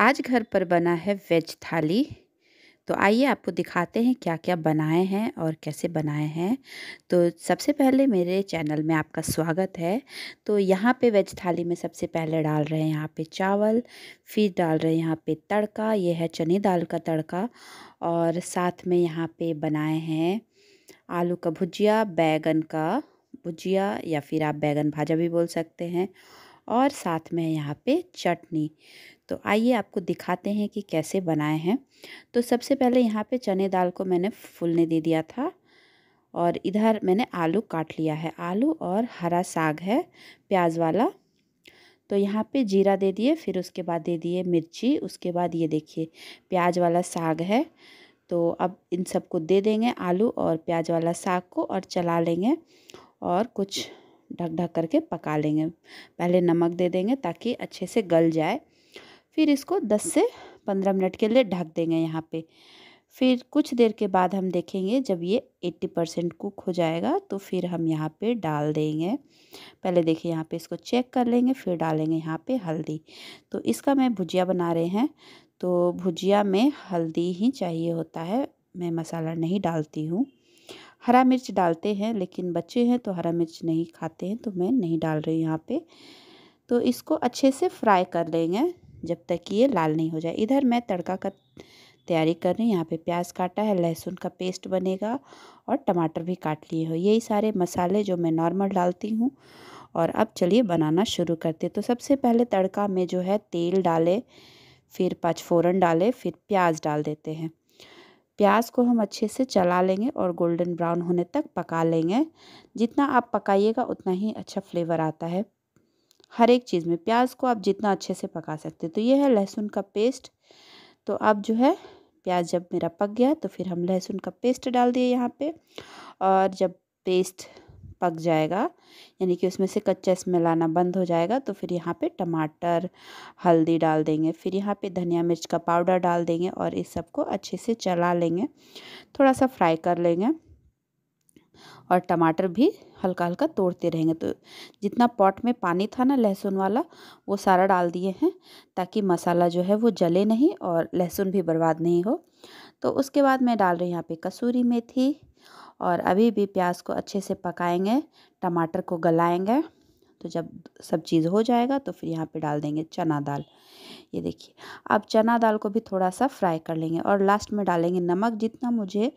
आज घर पर बना है वेज थाली तो आइए आपको दिखाते हैं क्या क्या बनाए हैं और कैसे बनाए हैं तो सबसे पहले मेरे चैनल में आपका स्वागत है तो यहाँ पे वेज थाली में सबसे पहले डाल रहे हैं यहाँ पे चावल फिर डाल रहे हैं यहाँ पे तड़का ये है चने दाल का तड़का और साथ में यहाँ पे बनाए हैं आलू का भुजिया बैगन का भुजिया या फिर आप बैगन भाजा भी बोल सकते हैं और साथ में यहाँ पे चटनी तो आइए आपको दिखाते हैं कि कैसे बनाए हैं तो सबसे पहले यहाँ पे चने दाल को मैंने फूलने दे दिया था और इधर मैंने आलू काट लिया है आलू और हरा साग है प्याज वाला तो यहाँ पे जीरा दे दिए फिर उसके बाद दे दिए मिर्ची उसके बाद ये देखिए प्याज वाला साग है तो अब इन सबको दे देंगे आलू और प्याज वाला साग को और चला लेंगे और कुछ ढक ढक करके पका लेंगे पहले नमक दे देंगे ताकि अच्छे से गल जाए फिर इसको 10 से 15 मिनट के लिए ढक देंगे यहाँ पे फिर कुछ देर के बाद हम देखेंगे जब ये 80 परसेंट कुक हो जाएगा तो फिर हम यहाँ पे डाल देंगे पहले देखिए यहाँ पे इसको चेक कर लेंगे फिर डालेंगे यहाँ पे हल्दी तो इसका मैं भुजिया बना रहे हैं तो भुजिया में हल्दी ही चाहिए होता है मैं मसाला नहीं डालती हूँ हरा मिर्च डालते हैं लेकिन बच्चे हैं तो हरा मिर्च नहीं खाते हैं तो मैं नहीं डाल रही यहाँ पे तो इसको अच्छे से फ्राई कर लेंगे जब तक ये लाल नहीं हो जाए इधर मैं तड़का का तैयारी कर रही हूँ यहाँ पे प्याज काटा है लहसुन का पेस्ट बनेगा और टमाटर भी काट लिए हो यही सारे मसाले जो मैं नॉर्मल डालती हूँ और अब चलिए बनाना शुरू करते तो सबसे पहले तड़का में जो है तेल डाले फिर पचफोरन डाले फिर प्याज डाल देते हैं प्याज को हम अच्छे से चला लेंगे और गोल्डन ब्राउन होने तक पका लेंगे जितना आप पकाइएगा उतना ही अच्छा फ्लेवर आता है हर एक चीज़ में प्याज को आप जितना अच्छे से पका सकते हैं तो ये है लहसुन का पेस्ट तो अब जो है प्याज जब मेरा पक गया तो फिर हम लहसुन का पेस्ट डाल दिए यहाँ पे और जब पेस्ट पक जाएगा यानी कि उसमें से कच्चा स्मेल आना बंद हो जाएगा तो फिर यहाँ पे टमाटर हल्दी डाल देंगे फिर यहाँ पे धनिया मिर्च का पाउडर डाल देंगे और इस सबको अच्छे से चला लेंगे थोड़ा सा फ्राई कर लेंगे और टमाटर भी हल्का हल्का तोड़ते रहेंगे तो जितना पॉट में पानी था ना लहसुन वाला वो सारा डाल दिए हैं ताकि मसाला जो है वो जले नहीं और लहसुन भी बर्बाद नहीं हो तो उसके बाद मैं डाल रही हूँ यहाँ पे कसूरी मेथी और अभी भी प्याज को अच्छे से पकाएंगे टमाटर को गलाएंगे तो जब सब चीज़ हो जाएगा तो फिर यहाँ पे डाल देंगे चना दाल ये देखिए अब चना दाल को भी थोड़ा सा फ्राई कर लेंगे और लास्ट में डालेंगे नमक जितना मुझे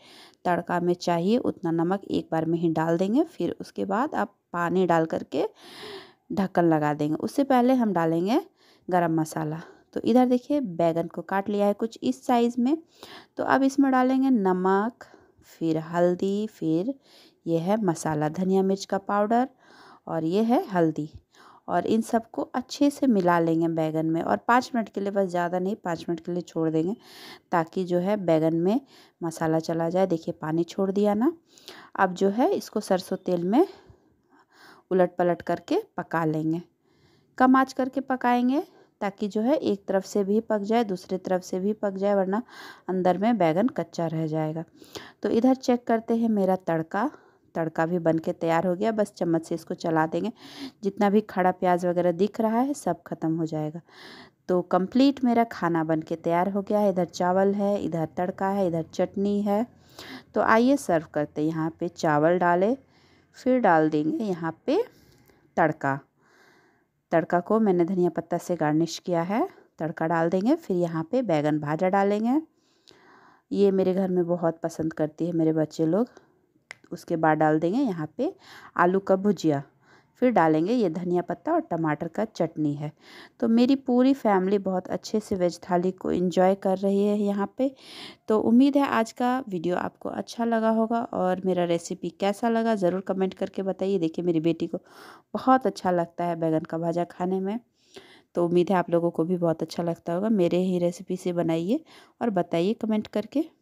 तड़का में चाहिए उतना नमक एक बार में ही डाल देंगे फिर उसके बाद आप पानी डाल करके ढक्कन लगा देंगे उससे पहले हम डालेंगे गरम मसाला तो इधर देखिए बैगन को काट लिया है कुछ इस साइज़ में तो अब इसमें डालेंगे नमक फिर हल्दी फिर ये है मसाला धनिया मिर्च का पाउडर और ये है हल्दी और इन सबको अच्छे से मिला लेंगे बैगन में और पाँच मिनट के लिए बस ज़्यादा नहीं पाँच मिनट के लिए छोड़ देंगे ताकि जो है बैगन में मसाला चला जाए देखिए पानी छोड़ दिया ना अब जो है इसको सरसों तेल में उलट पलट करके पका लेंगे कम आँच करके पकाएंगे ताकि जो है एक तरफ से भी पक जाए दूसरी तरफ से भी पक जाए वरना अंदर में बैगन कच्चा रह जाएगा तो इधर चेक करते हैं मेरा तड़का तड़का भी बन के तैयार हो गया बस चम्मच से इसको चला देंगे जितना भी खड़ा प्याज वगैरह दिख रहा है सब ख़त्म हो जाएगा तो कंप्लीट मेरा खाना बन के तैयार हो गया है इधर चावल है इधर तड़का है इधर चटनी है तो आइए सर्व करते यहाँ पे चावल डाले फिर डाल देंगे यहाँ पे तड़का तड़का को मैंने धनिया पत्ता से गार्निश किया है तड़का डाल देंगे फिर यहाँ पे बैगन भाजा डालेंगे ये मेरे घर में बहुत पसंद करती है मेरे बच्चे लोग उसके बाद डाल देंगे यहाँ पे आलू का भुजिया फिर डालेंगे ये धनिया पत्ता और टमाटर का चटनी है तो मेरी पूरी फैमिली बहुत अच्छे से वेज थाली को इन्जॉय कर रही है यहाँ पे तो उम्मीद है आज का वीडियो आपको अच्छा लगा होगा और मेरा रेसिपी कैसा लगा ज़रूर कमेंट करके बताइए देखिए मेरी बेटी को बहुत अच्छा लगता है बैगन का भाजा खाने में तो उम्मीद है आप लोगों को भी बहुत अच्छा लगता होगा मेरे ही रेसिपी से बनाइए और बताइए कमेंट करके